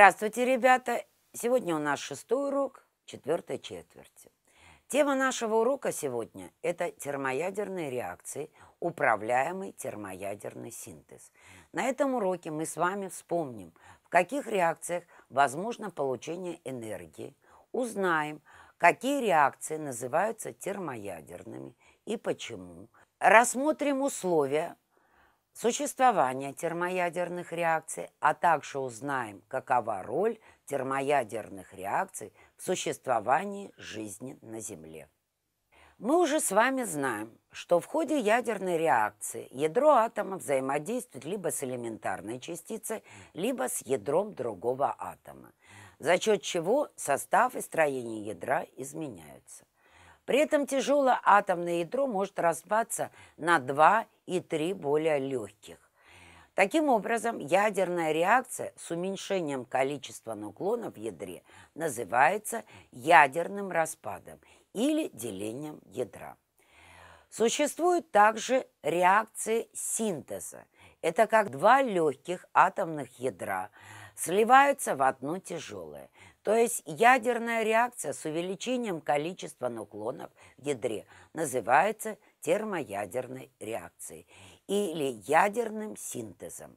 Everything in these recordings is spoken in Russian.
Здравствуйте, ребята! Сегодня у нас шестой урок четвертой четверти. Тема нашего урока сегодня – это термоядерные реакции, управляемый термоядерный синтез. На этом уроке мы с вами вспомним, в каких реакциях возможно получение энергии, узнаем, какие реакции называются термоядерными и почему, рассмотрим условия, существование термоядерных реакций, а также узнаем, какова роль термоядерных реакций в существовании жизни на Земле. Мы уже с вами знаем, что в ходе ядерной реакции ядро атома взаимодействует либо с элементарной частицей, либо с ядром другого атома, за счет чего состав и строение ядра изменяются. При этом тяжелое атомное ядро может распаться на два и три более легких. Таким образом, ядерная реакция с уменьшением количества нуклонов в ядре называется ядерным распадом или делением ядра. Существуют также реакции синтеза. Это как два легких атомных ядра – сливаются в одну тяжелое. То есть ядерная реакция с увеличением количества нуклонов в ядре называется термоядерной реакцией или ядерным синтезом.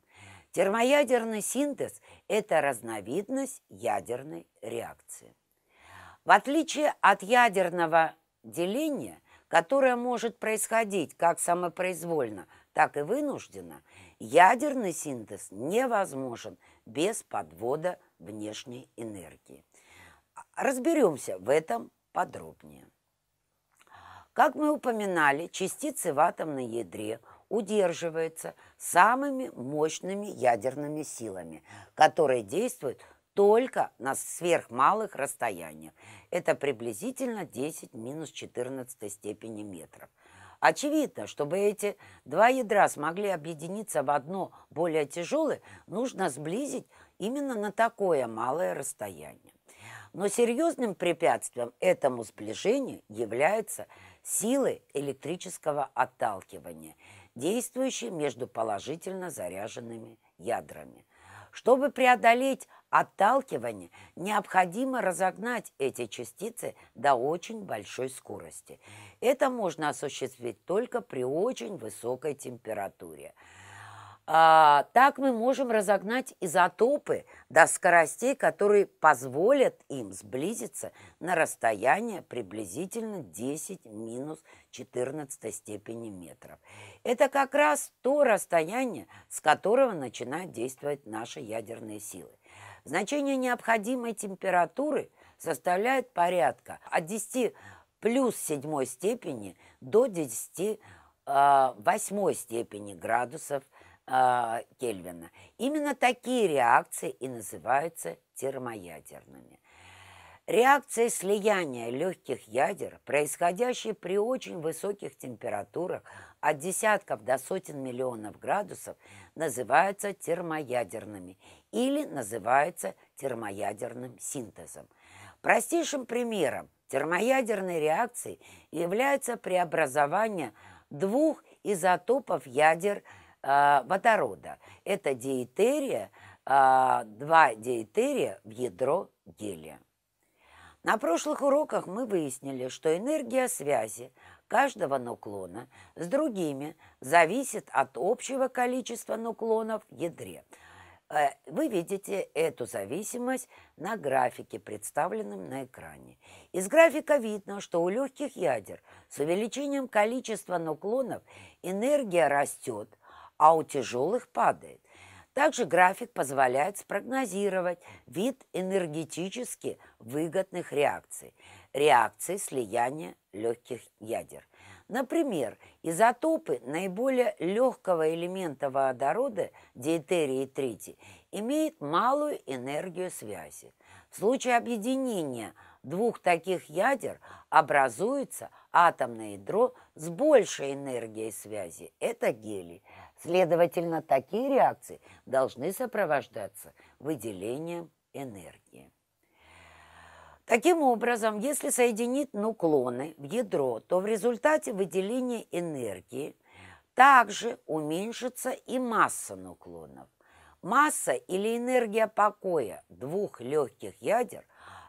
Термоядерный синтез – это разновидность ядерной реакции. В отличие от ядерного деления, которое может происходить как самопроизвольно, так и вынужденно, ядерный синтез невозможен – без подвода внешней энергии. Разберемся в этом подробнее. Как мы упоминали, частицы в атомной ядре удерживаются самыми мощными ядерными силами, которые действуют только на сверхмалых расстояниях. Это приблизительно 10 минус 14 степени метров – Очевидно, чтобы эти два ядра смогли объединиться в одно более тяжелое, нужно сблизить именно на такое малое расстояние. Но серьезным препятствием этому сближению являются силы электрического отталкивания, действующие между положительно заряженными ядрами – чтобы преодолеть отталкивание, необходимо разогнать эти частицы до очень большой скорости. Это можно осуществить только при очень высокой температуре – а, так мы можем разогнать изотопы до скоростей, которые позволят им сблизиться на расстояние приблизительно 10 минус 14 степени метров. Это как раз то расстояние, с которого начинают действовать наши ядерные силы. Значение необходимой температуры составляет порядка от 10 плюс седьмой степени до 10 а, восьмой степени градусов а, Кельвина. Именно такие реакции и называются термоядерными. Реакция слияния легких ядер, происходящая при очень высоких температурах от десятков до сотен миллионов градусов, называется термоядерными или называется термоядерным синтезом. Простейшим примером термоядерной реакции является преобразование двух изотопов ядер – а, водорода. Это диетерия, а, два диетерия в ядро гелия. На прошлых уроках мы выяснили, что энергия связи каждого нуклона с другими зависит от общего количества нуклонов в ядре. Э, вы видите эту зависимость на графике, представленном на экране. Из графика видно, что у легких ядер с увеличением количества нуклонов энергия растет – а у тяжелых падает. Также график позволяет спрогнозировать вид энергетически выгодных реакций, реакции слияния легких ядер. Например, изотопы наиболее легкого элемента водорода, диэтерии 3, имеют малую энергию связи. В случае объединения двух таких ядер образуется атомное ядро с большей энергией связи – это гелий – Следовательно, такие реакции должны сопровождаться выделением энергии. Таким образом, если соединить нуклоны в ядро, то в результате выделения энергии также уменьшится и масса нуклонов. Масса или энергия покоя двух легких ядер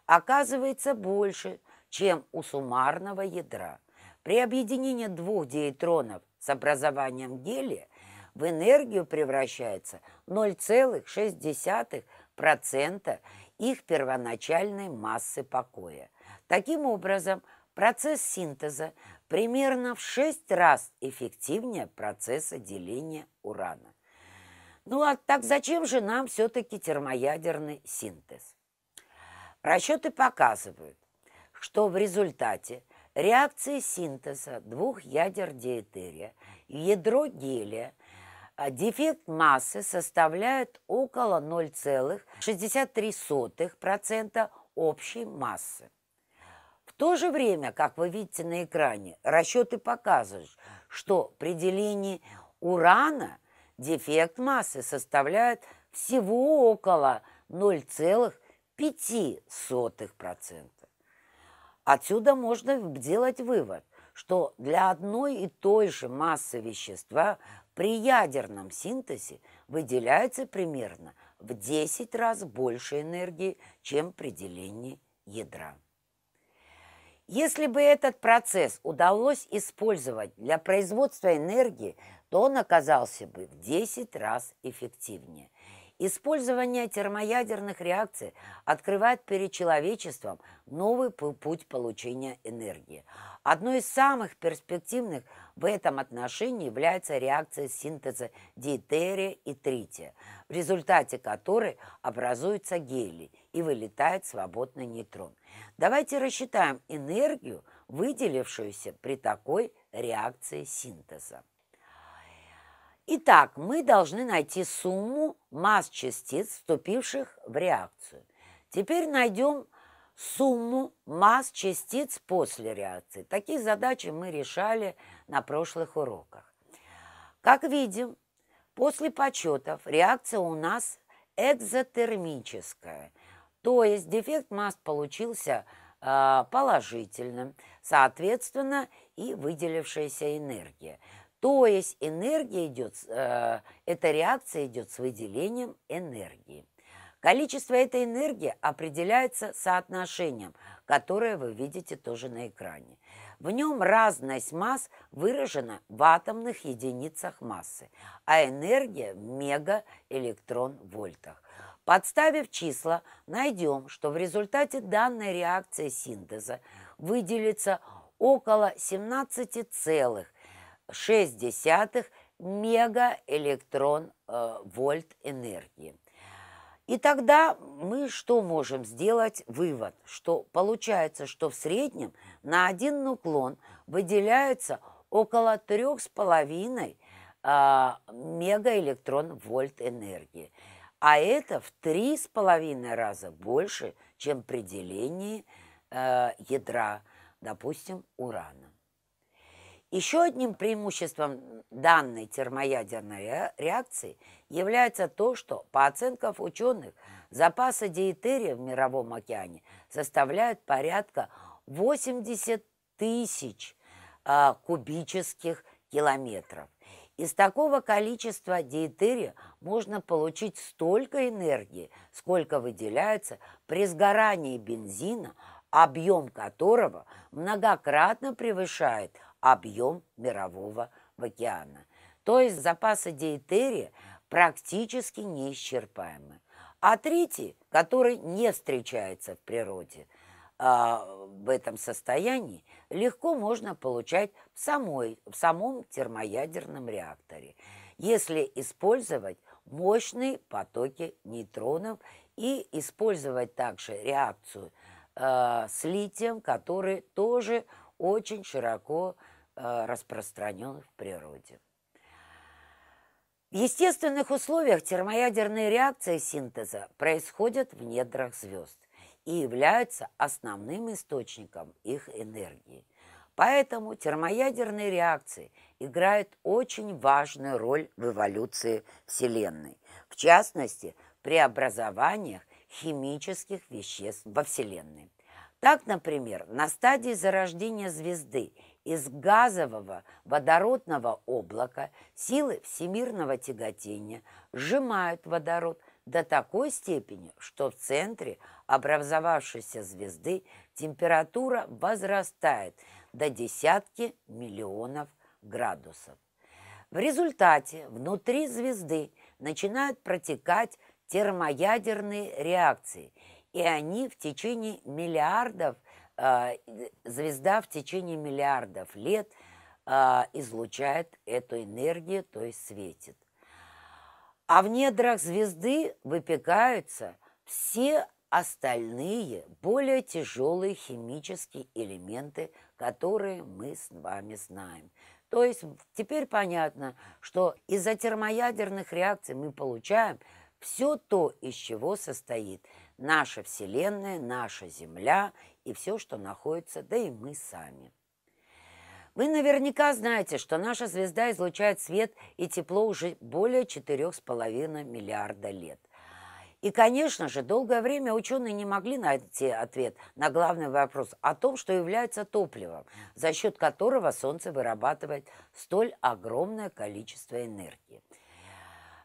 оказывается больше, чем у суммарного ядра. При объединении двух диэтронов с образованием гелия в энергию превращается 0,6% их первоначальной массы покоя. Таким образом, процесс синтеза примерно в 6 раз эффективнее процесса деления урана. Ну а так зачем же нам все-таки термоядерный синтез? Расчеты показывают, что в результате реакции синтеза двух ядер диэтерия ядро гелия а дефект массы составляет около 0,63% общей массы. В то же время, как вы видите на экране, расчеты показывают, что при делении урана дефект массы составляет всего около 0,5%. Отсюда можно сделать вывод, что для одной и той же массы вещества при ядерном синтезе выделяется примерно в 10 раз больше энергии, чем при делении ядра. Если бы этот процесс удалось использовать для производства энергии, то он оказался бы в 10 раз эффективнее. Использование термоядерных реакций открывает перед человечеством новый путь получения энергии. Одной из самых перспективных в этом отношении является реакция синтеза дейтерия и трития, в результате которой образуется гелий и вылетает свободный нейтрон. Давайте рассчитаем энергию, выделившуюся при такой реакции синтеза. Итак, мы должны найти сумму масс частиц, вступивших в реакцию. Теперь найдем сумму масс частиц после реакции. Такие задачи мы решали на прошлых уроках. Как видим, после подсчетов реакция у нас экзотермическая, то есть дефект масс получился а, положительным, соответственно, и выделившаяся энергия. То есть энергия идет, э, эта реакция идет с выделением энергии. Количество этой энергии определяется соотношением, которое вы видите тоже на экране. В нем разность масс выражена в атомных единицах массы, а энергия в мегаэлектрон-вольтах. Подставив числа, найдем, что в результате данной реакции синтеза выделится около 17 целых 0,6 мегаэлектрон э, вольт энергии. И тогда мы что можем сделать? Вывод, что получается, что в среднем на один нуклон выделяется около 3,5 э, мегаэлектрон вольт энергии. А это в 3,5 раза больше, чем при делении э, ядра, допустим, урана. Еще одним преимуществом данной термоядерной реакции является то, что, по оценкам ученых, запасы диетерия в Мировом океане составляют порядка 80 тысяч э, кубических километров. Из такого количества диетерия можно получить столько энергии, сколько выделяется при сгорании бензина, объем которого многократно превышает – объем мирового океана. То есть запасы диэтерии практически неисчерпаемы. А третий, который не встречается в природе а, – в этом состоянии легко можно получать в, самой, в самом термоядерном реакторе, если использовать мощные потоки нейтронов и использовать также реакцию э, с литием, который тоже очень широко э, Э, распространенных в природе. В естественных условиях термоядерные реакции синтеза происходят в недрах звезд и являются основным источником их энергии. Поэтому термоядерные реакции играют очень важную роль в эволюции Вселенной, в частности, при образованиях химических веществ во Вселенной. Так, например, на стадии зарождения звезды из газового водородного облака силы всемирного тяготения сжимают водород до такой степени, что в центре образовавшейся звезды температура возрастает до десятки миллионов градусов. В результате внутри звезды начинают протекать термоядерные реакции, и они в течение миллиардов а, звезда в течение миллиардов лет а, излучает эту энергию, то есть светит. А в недрах звезды выпекаются все остальные, более тяжелые химические элементы, которые мы с вами знаем. То есть теперь понятно, что из-за термоядерных реакций мы получаем все то, из чего состоит наша Вселенная, наша Земля и все, что находится, да и мы сами. Вы наверняка знаете, что наша звезда излучает свет и тепло уже более 4,5 миллиарда лет. И, конечно же, долгое время ученые не могли найти ответ на главный вопрос о том, что является топливом, за счет которого Солнце вырабатывает столь огромное количество энергии.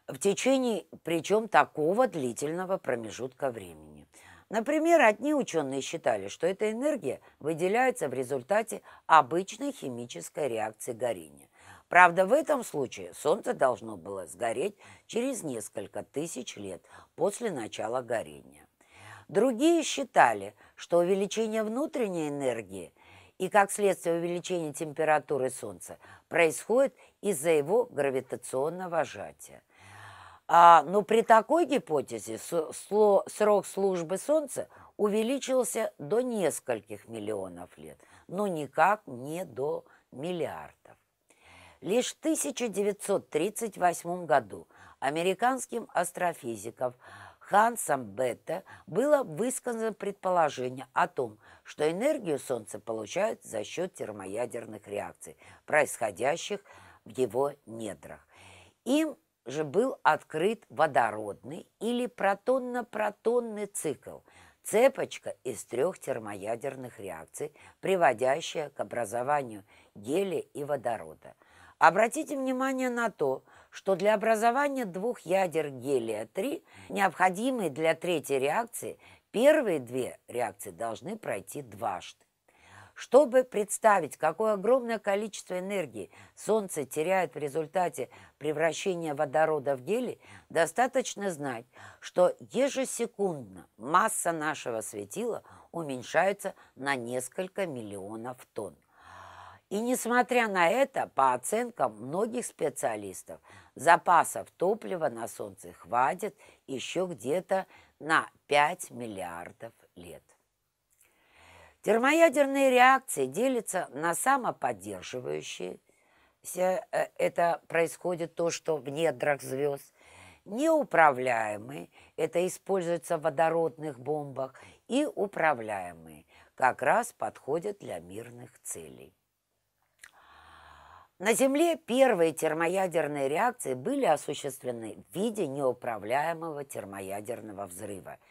В течение, причем такого длительного промежутка времени – Например, одни ученые считали, что эта энергия выделяется в результате обычной химической реакции горения. Правда, в этом случае Солнце должно было сгореть через несколько тысяч лет после начала горения. Другие считали, что увеличение внутренней энергии и, как следствие, увеличение температуры Солнца происходит из-за его гравитационного сжатия. А, но ну, при такой гипотезе срок службы Солнца увеличился до нескольких миллионов лет, но никак не до миллиардов. Лишь в 1938 году американским астрофизиком Хансом Бетта было высказано предположение о том, что энергию Солнца получают за счет термоядерных реакций, происходящих в его недрах. Им же был открыт водородный или протонно-протонный цикл, цепочка из трех термоядерных реакций, приводящая к образованию гелия и водорода. Обратите внимание на то, что для образования двух ядер гелия-3, необходимые для третьей реакции, первые две реакции должны пройти дважды. Чтобы представить, какое огромное количество энергии Солнце теряет в результате превращения водорода в гелий, достаточно знать, что ежесекундно масса нашего светила уменьшается на несколько миллионов тонн. И несмотря на это, по оценкам многих специалистов, запасов топлива на Солнце хватит еще где-то на 5 миллиардов лет. Термоядерные реакции делятся на самоподдерживающие. Э, это происходит то, что в недрах звезд. Неуправляемые – это используется в водородных бомбах. И управляемые – как раз подходят для мирных целей. На Земле первые термоядерные реакции были осуществлены в виде неуправляемого термоядерного взрыва –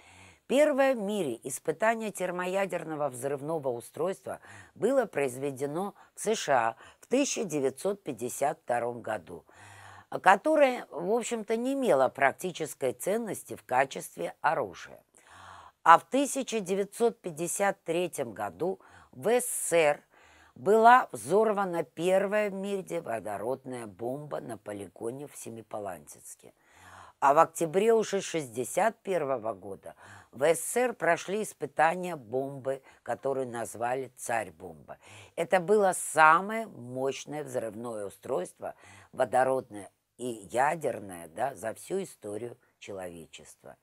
Первое в мире испытание термоядерного взрывного устройства было произведено в США в 1952 году, которое, в общем-то, не имело практической ценности в качестве оружия. А в 1953 году в СССР была взорвана первая в мире водородная бомба на полигоне в Семипалантинске – а в октябре уже 61 года в СССР прошли испытания бомбы, которую назвали «Царь-бомба». Это было самое мощное взрывное устройство, водородное и ядерное, да, за всю историю человечества.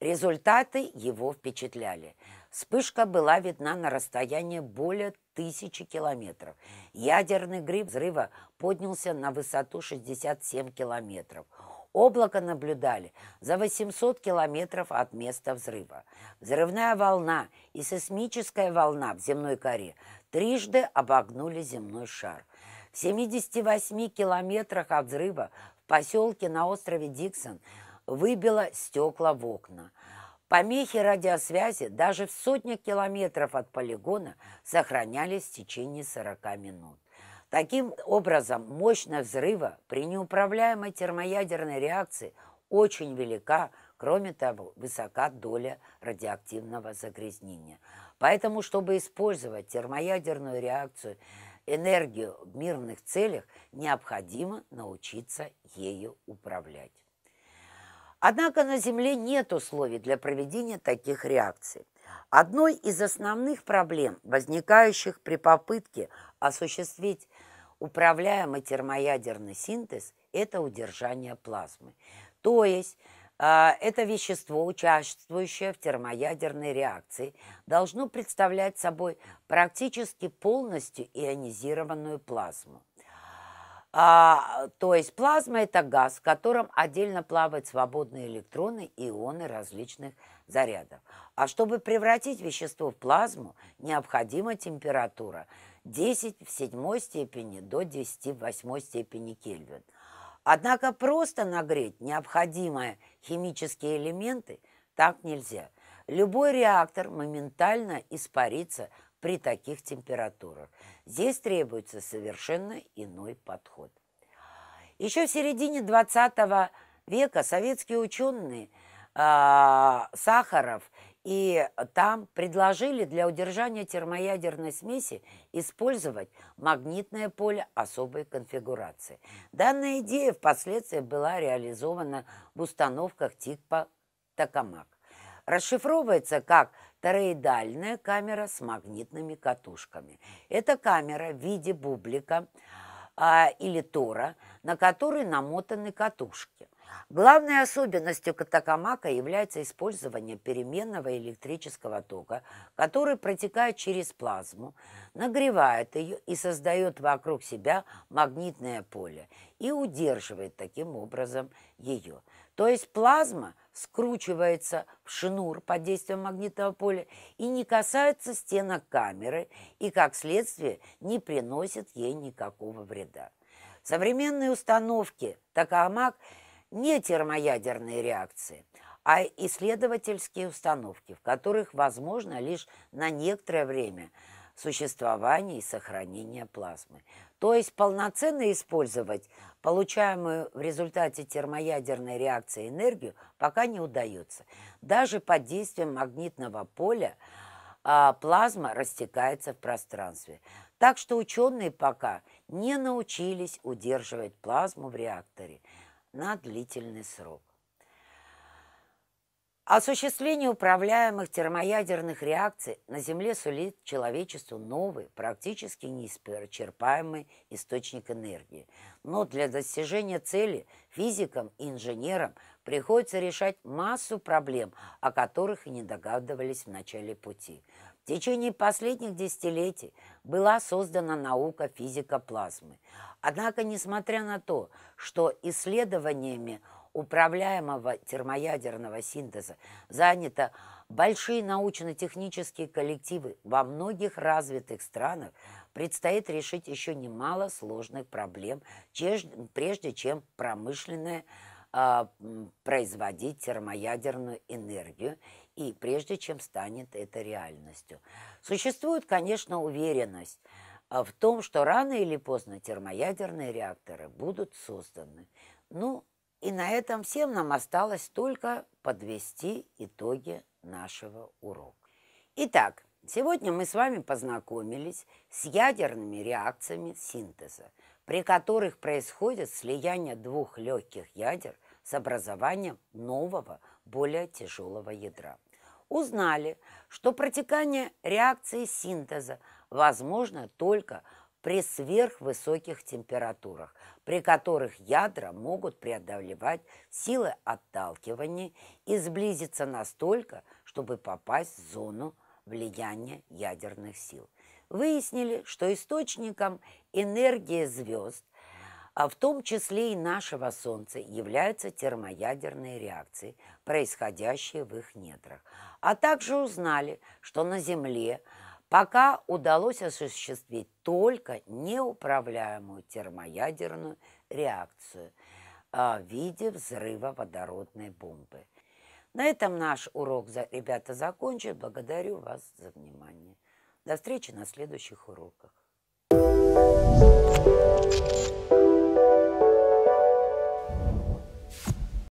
Результаты его впечатляли. Вспышка была видна на расстоянии более тысячи километров. Ядерный гриб взрыва поднялся на высоту 67 километров – Облако наблюдали за 800 километров от места взрыва. Взрывная волна и сейсмическая волна в земной коре трижды обогнули земной шар. В 78 километрах от взрыва в поселке на острове Диксон выбило стекла в окна. Помехи радиосвязи даже в сотнях километров от полигона сохранялись в течение 40 минут. Таким образом, мощность взрыва при неуправляемой термоядерной реакции очень велика, кроме того, высока доля радиоактивного загрязнения. Поэтому, чтобы использовать термоядерную реакцию, энергию в мирных целях, необходимо научиться ею управлять. Однако на Земле нет условий для проведения таких реакций. Одной из основных проблем, возникающих при попытке осуществить управляемый термоядерный синтез – это удержание плазмы. То есть а, это вещество, участвующее в термоядерной реакции, должно представлять собой практически полностью ионизированную плазму. А, то есть плазма – это газ, в котором отдельно плавают свободные электроны и ионы различных зарядов. А чтобы превратить вещество в плазму, необходима температура – 10 в седьмой степени до 10 в восьмой степени Кельвин. Однако просто нагреть необходимые химические элементы так нельзя. Любой реактор моментально испарится при таких температурах. Здесь требуется совершенно иной подход. Еще в середине 20 века советские ученые э, Сахаров – и там предложили для удержания термоядерной смеси использовать магнитное поле особой конфигурации. Данная идея впоследствии была реализована в установках типа «Токамак». Расшифровывается как тороидальная камера с магнитными катушками. Это камера в виде бублика а, или тора, на которой намотаны катушки – Главной особенностью катакамака является использование переменного электрического тока, который протекает через плазму, нагревает ее и создает вокруг себя магнитное поле и удерживает таким образом ее. То есть плазма скручивается в шнур под действием магнитного поля и не касается стенок камеры и, как следствие, не приносит ей никакого вреда. Современные установки «Такамак» не термоядерные реакции, а исследовательские установки, в которых возможно лишь на некоторое время существование и сохранение плазмы. То есть полноценно использовать получаемую в результате термоядерной реакции энергию пока не удается. Даже под действием магнитного поля а плазма растекается в пространстве. Так что ученые пока не научились удерживать плазму в реакторе – на длительный срок. Осуществление управляемых термоядерных реакций на Земле сулит человечеству новый, практически неисчерпаемый источник энергии. Но для достижения цели физикам и инженерам приходится решать массу проблем, о которых и не догадывались в начале пути – в течение последних десятилетий была создана наука физика плазмы. Однако, несмотря на то, что исследованиями управляемого термоядерного синтеза заняты большие научно-технические коллективы во многих развитых странах, предстоит решить еще немало сложных проблем, прежде чем промышленное а, производить термоядерную энергию и прежде чем станет это реальностью. Существует, конечно, уверенность а, в том, что рано или поздно термоядерные реакторы будут созданы. Ну, и на этом всем нам осталось только подвести итоги нашего урока. Итак, сегодня мы с вами познакомились с ядерными реакциями синтеза, при которых происходит слияние двух легких ядер с образованием нового, более тяжелого ядра узнали, что протекание реакции синтеза возможно только при сверхвысоких температурах, при которых ядра могут преодолевать силы отталкивания и сблизиться настолько, чтобы попасть в зону влияния ядерных сил. Выяснили, что источником энергии звезд – а в том числе и нашего Солнца, являются термоядерные реакции, происходящие в их недрах. А также узнали, что на Земле пока удалось осуществить только неуправляемую термоядерную реакцию а, в виде взрыва водородной бомбы. На этом наш урок, ребята, закончен. Благодарю вас за внимание. До встречи на следующих уроках.